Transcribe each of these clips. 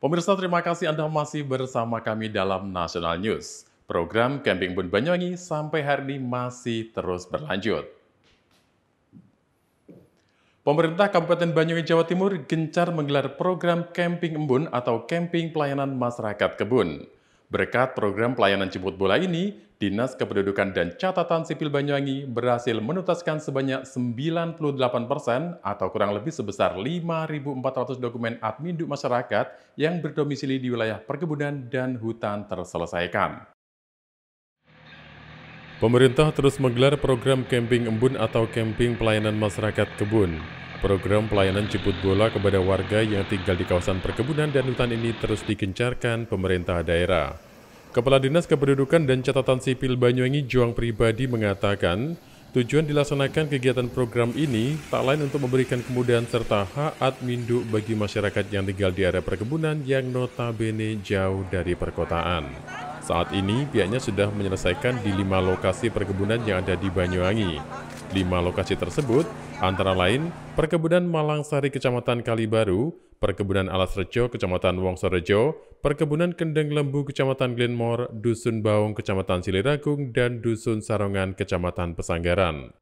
Pemirsa terima kasih Anda masih bersama kami dalam National News. Program Camping Bun Banyuwangi sampai hari ini masih terus berlanjut. Pemerintah Kabupaten Banyuwangi Jawa Timur gencar menggelar program Camping Embun atau Camping Pelayanan Masyarakat Kebun. Berkat program pelayanan jemput bola ini, Dinas Kependudukan dan Catatan Sipil Banyuwangi berhasil menuntaskan sebanyak 98 persen atau kurang lebih sebesar 5.400 dokumen admin duk masyarakat yang berdomisili di wilayah perkebunan dan hutan terselesaikan. Pemerintah terus menggelar program camping embun atau camping pelayanan masyarakat kebun. Program pelayanan jemput bola kepada warga yang tinggal di kawasan perkebunan dan hutan ini terus dikencarkan pemerintah daerah. Kepala Dinas Kependudukan dan Catatan Sipil Banyuwangi Juang Pribadi mengatakan, tujuan dilaksanakan kegiatan program ini tak lain untuk memberikan kemudahan serta hak admindu bagi masyarakat yang tinggal di area perkebunan yang notabene jauh dari perkotaan. Saat ini pihaknya sudah menyelesaikan di lima lokasi perkebunan yang ada di Banyuwangi. Lima lokasi tersebut antara lain Perkebunan Malang Sari Kecamatan Kalibaru, Perkebunan Alas Rejo Kecamatan Wongsorejo, Perkebunan Kendeng Lembu Kecamatan Glenmore, Dusun Baung Kecamatan Siliragung, dan Dusun Sarongan Kecamatan Pesanggaran.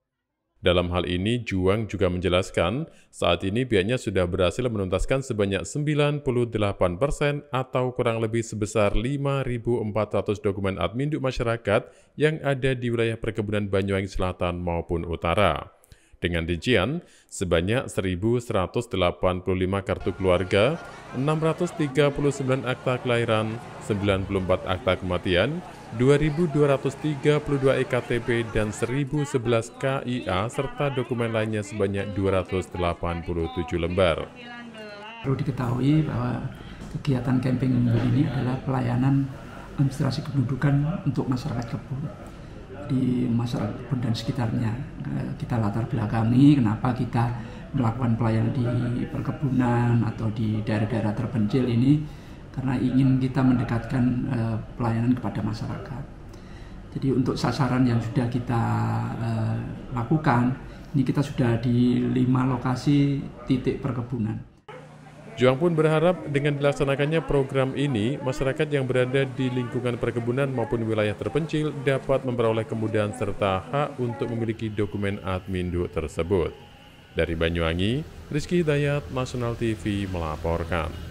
Dalam hal ini, Juang juga menjelaskan, saat ini pihaknya sudah berhasil menuntaskan sebanyak 98% atau kurang lebih sebesar 5.400 dokumen admin masyarakat yang ada di wilayah perkebunan Banyuwangi Selatan maupun Utara dengan rincian sebanyak 1.185 kartu keluarga, 639 akta kelahiran, 94 akta kematian, 2.232 EKTP dan 1.011 KIA serta dokumen lainnya sebanyak 287 lembar. Perlu diketahui bahwa kegiatan camping ini adalah pelayanan administrasi kependudukan untuk masyarakat Kepulauan di masyarakat dan sekitarnya. Eh, kita latar belakangi kenapa kita melakukan pelayanan di perkebunan atau di daerah-daerah terpencil ini karena ingin kita mendekatkan eh, pelayanan kepada masyarakat. Jadi untuk sasaran yang sudah kita eh, lakukan, ini kita sudah di lima lokasi titik perkebunan. Juang pun berharap dengan dilaksanakannya program ini, masyarakat yang berada di lingkungan perkebunan maupun wilayah terpencil dapat memperoleh kemudahan serta hak untuk memiliki dokumen admindu tersebut. Dari Banyuwangi, Rizky Dayat, National TV melaporkan.